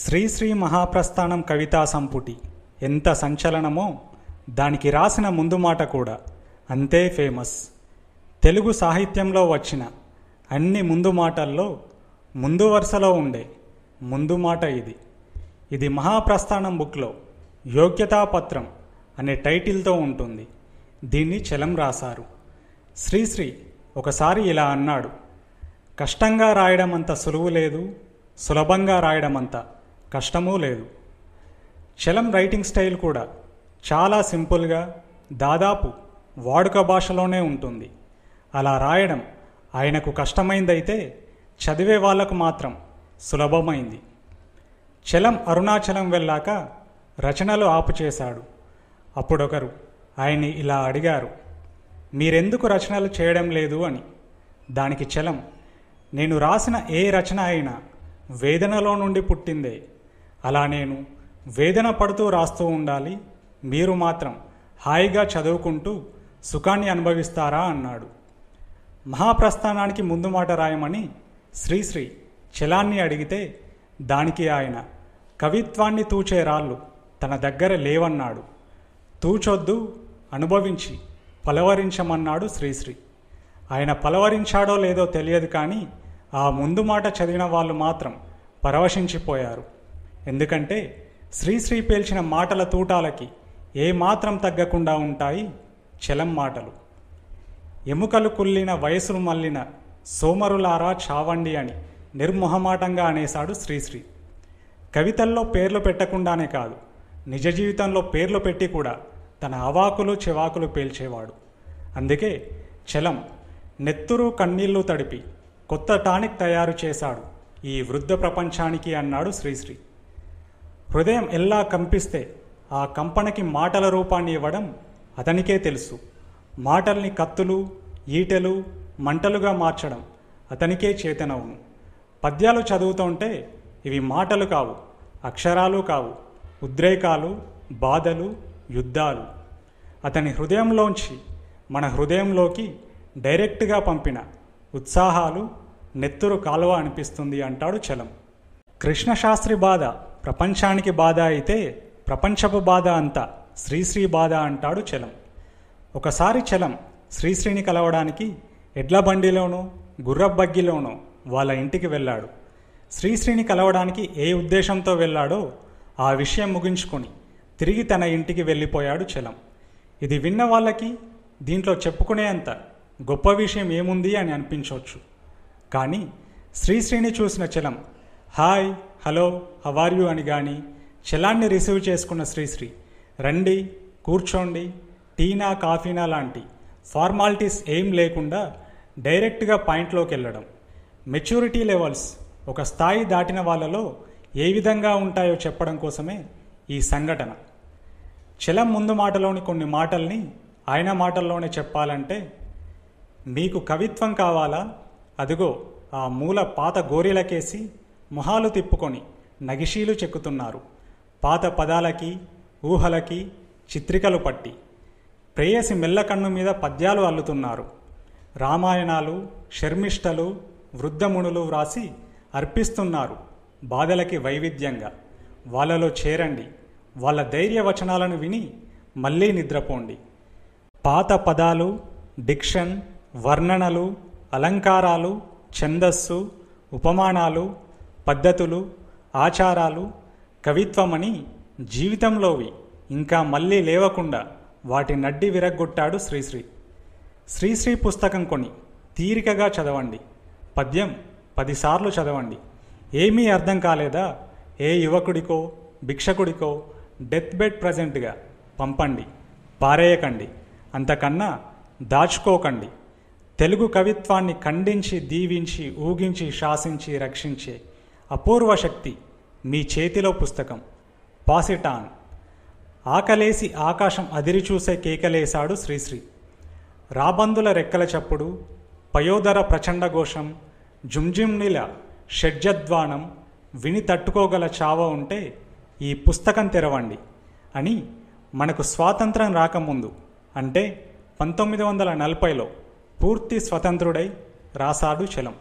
శ్రీశ్రీ మహాప్రస్థానం కవితా సంపుటి ఎంత సంచలనమో దానికి రాసిన ముందు మాట కూడా అంతే ఫేమస్ తెలుగు సాహిత్యంలో వచ్చిన అన్ని ముందు మాటల్లో ముందు వరుసలో ఉండే ముందు మాట ఇది ఇది మహాప్రస్థానం బుక్లో యోగ్యతాపత్రం అనే టైటిల్తో ఉంటుంది దీన్ని చలం రాశారు శ్రీశ్రీ ఒకసారి ఇలా అన్నాడు కష్టంగా రాయడం అంత సులువు లేదు సులభంగా రాయడం అంతా కష్టమూ లేదు చలం రైటింగ్ స్టైల్ కూడా చాలా సింపుల్గా దాదాపు వాడుక భాషలోనే ఉంటుంది అలా రాయడం ఆయనకు కష్టమైందైతే చదివే వాళ్లకు మాత్రం సులభమైంది చలం అరుణాచలం వెళ్ళాక రచనలు ఆపుచేశాడు అప్పుడొకరు ఆయన్ని ఇలా అడిగారు మీరెందుకు రచనలు చేయడం లేదు అని దానికి చలం నేను రాసిన ఏ రచన అయినా వేదనలో నుండి పుట్టిందే అలా నేను వేదన పడుతూ రాస్తూ ఉండాలి మీరు మాత్రం హాయిగా చదువుకుంటూ సుఖాన్ని అనుభవిస్తారా అన్నాడు మహాప్రస్థానానికి ముందు మాట రాయమని శ్రీశ్రీ చలాన్ని అడిగితే దానికి ఆయన కవిత్వాన్ని తూచే రాళ్ళు తన దగ్గర లేవన్నాడు తూచొద్దు అనుభవించి పలవరించమన్నాడు శ్రీశ్రీ ఆయన పలవరించాడో లేదో తెలియదు కానీ ఆ ముందు మాట చదివిన వాళ్ళు మాత్రం పరవశించిపోయారు ఎందుకంటే శ్రీశ్రీ పేల్చిన మాటల తూటాలకి ఏమాత్రం తగ్గకుండా ఉంటాయి చెలం మాటలు ఎముకలు కుల్లిన వయసును మల్లిన సోమరులారా చావండి అని నిర్మొహమాటంగా అనేశాడు శ్రీశ్రీ కవితల్లో పేర్లు పెట్టకుండానే కాదు నిజ జీవితంలో పేర్లు పెట్టి కూడా తన అవాకులు చెవాకులు పేల్చేవాడు అందుకే చలం నెత్తురు కన్నీళ్లు తడిపి కొత్త టానిక్ తయారు చేశాడు ఈ వృద్ధ ప్రపంచానికి అన్నాడు శ్రీశ్రీ హృదయం ఎలా కంపిస్తే ఆ కంపనకి మాటల రూపాన్ని ఇవ్వడం అతనికే తెలుసు మాటల్ని కత్తులు ఈటెలు మంటలుగా మార్చడం అతనికే చేతనవును పద్యాలు చదువుతుంటే ఇవి మాటలు కావు అక్షరాలు కావు ఉద్రేకాలు బాధలు యుద్ధాలు అతని హృదయంలోంచి మన హృదయంలోకి డైరెక్ట్గా పంపిన ఉత్సాహాలు నెత్తురు కాలువ అనిపిస్తుంది అంటాడు చలం కృష్ణశాస్త్రి బాధ ప్రపంచానికి బాధ అయితే ప్రపంచపు బాధ అంతా శ్రీశ్రీ బాధ అంటాడు చలం ఒకసారి చలం శ్రీశ్రీని కలవడానికి ఎడ్ల బండిలోనూ గుర్రబగ్గిలోనూ వాళ్ళ ఇంటికి వెళ్ళాడు శ్రీశ్రీని కలవడానికి ఏ ఉద్దేశంతో వెళ్ళాడో ఆ విషయం ముగించుకొని తిరిగి తన ఇంటికి వెళ్ళిపోయాడు చలం ఇది విన్న వాళ్ళకి దీంట్లో చెప్పుకునే అంత గొప్ప విషయం ఏముంది అని అనిపించవచ్చు కానీ శ్రీశ్రీని చూసిన చలం హాయ్ హలో హవార్ అని కానీ చలాన్ని రిసీవ్ చేసుకున్న శ్రీశ్రీ రండి కూర్చోండి టీనా కాఫీనా లాంటి ఫార్మాలిటీస్ ఏం లేకుండా డైరెక్ట్గా పాయింట్లోకి వెళ్ళడం మెచ్యూరిటీ లెవెల్స్ ఒక స్థాయి దాటిన వాళ్ళలో ఏ విధంగా ఉంటాయో చెప్పడం కోసమే ఈ సంఘటన చలం ముందు మాటలోని కొన్ని మాటల్ని ఆయన మాటల్లోనే చెప్పాలంటే మీకు కవిత్వం కావాలా అదిగో ఆ మూల పాత గోరీలకేసి మొహాలు తిప్పుకొని నగిషీలు చెక్కుతున్నారు పాత పదాలకి ఊహలకి చిత్రికలు పట్టి ప్రేయసి మెల్లకన్ను మీద పద్యాలు అల్లుతున్నారు రామాయణాలు శర్మిష్టలు వృద్ధమునులు వ్రాసి అర్పిస్తున్నారు బాధలకి వైవిధ్యంగా వాళ్ళలో చేరండి వాళ్ళ ధైర్యవచనాలను విని మళ్ళీ నిద్రపోండి పాత పదాలు డిక్షన్ వర్ణనలు అలంకారాలు ఛందస్సు ఉపమానాలు పద్ధతులు ఆచారాలు కవిత్వమని జీవితంలోవి ఇంకా మళ్ళీ లేవకుండా వాటి నడ్డి విరగ్గొట్టాడు శ్రీశ్రీ శ్రీశ్రీ పుస్తకం కొని తీరికగా చదవండి పద్యం పదిసార్లు చదవండి ఏమీ అర్థం కాలేదా ఏ యువకుడికో భిక్షకుడికో డెత్ బెడ్ ప్రజెంట్గా పంపండి పారేయకండి అంతకన్నా దాచుకోకండి తెలుగు కవిత్వాన్ని ఖండించి దీవించి ఊగించి శాసించి రక్షించే అపూర్వశక్తి మీ చేతిలో పుస్తకం పాసిటాన్ ఆకలేసి ఆకాశం అదిరిచూసే కేకలేశాడు శ్రీశ్రీ రాబందుల రెక్కల చప్పుడు పయోదర ప్రచండఘోషం జుంజుమ్నిల షడ్జద్వానం విని తట్టుకోగల చావ ఉంటే ఈ పుస్తకం తెరవండి అని మనకు స్వాతంత్రం రాకముందు అంటే పంతొమ్మిది వందల నలభైలో పూర్తి స్వతంత్రుడై రాశాడు చలం